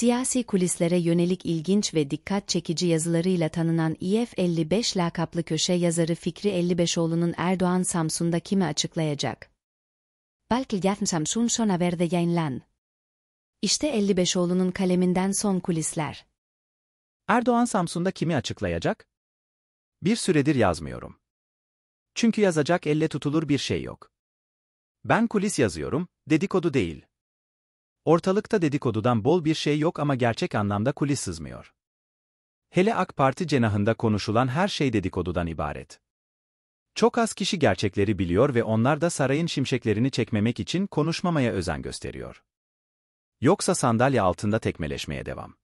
siyasi kulislere yönelik ilginç ve dikkat çekici yazılarıyla tanınan İF55 lakaplı köşe yazarı Fikri 55oğlu'nun Erdoğan Samsun'da kimi açıklayacak? Belki gelm Samsun son haberde yayınlan. İşte 55oğlu'nun kaleminden son kulisler. Erdoğan Samsun'da kimi açıklayacak? Bir süredir yazmıyorum. Çünkü yazacak elle tutulur bir şey yok. Ben kulis yazıyorum, dedikodu değil. Ortalıkta dedikodudan bol bir şey yok ama gerçek anlamda kulis sızmıyor. Hele AK Parti cenahında konuşulan her şey dedikodudan ibaret. Çok az kişi gerçekleri biliyor ve onlar da sarayın şimşeklerini çekmemek için konuşmamaya özen gösteriyor. Yoksa sandalye altında tekmeleşmeye devam.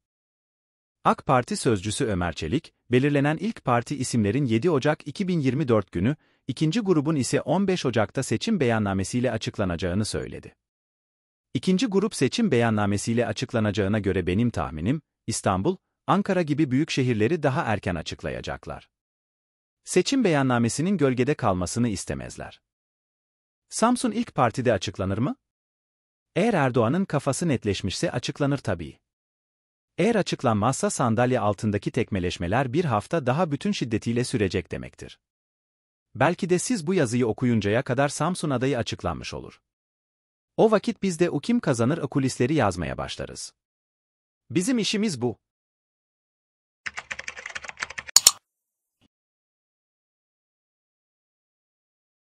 AK Parti sözcüsü Ömer Çelik, belirlenen ilk parti isimlerin 7 Ocak 2024 günü, ikinci grubun ise 15 Ocak'ta seçim beyannamesiyle açıklanacağını söyledi. İkinci grup seçim beyannamesiyle açıklanacağına göre benim tahminim, İstanbul, Ankara gibi büyük şehirleri daha erken açıklayacaklar. Seçim beyannamesinin gölgede kalmasını istemezler. Samsun ilk partide açıklanır mı? Eğer Erdoğan'ın kafası netleşmişse açıklanır tabii. Eğer açıklanmazsa sandalye altındaki tekmeleşmeler bir hafta daha bütün şiddetiyle sürecek demektir. Belki de siz bu yazıyı okuyuncaya kadar Samsun adayı açıklanmış olur. O vakit biz de o kim kazanır akulisleri yazmaya başlarız. Bizim işimiz bu.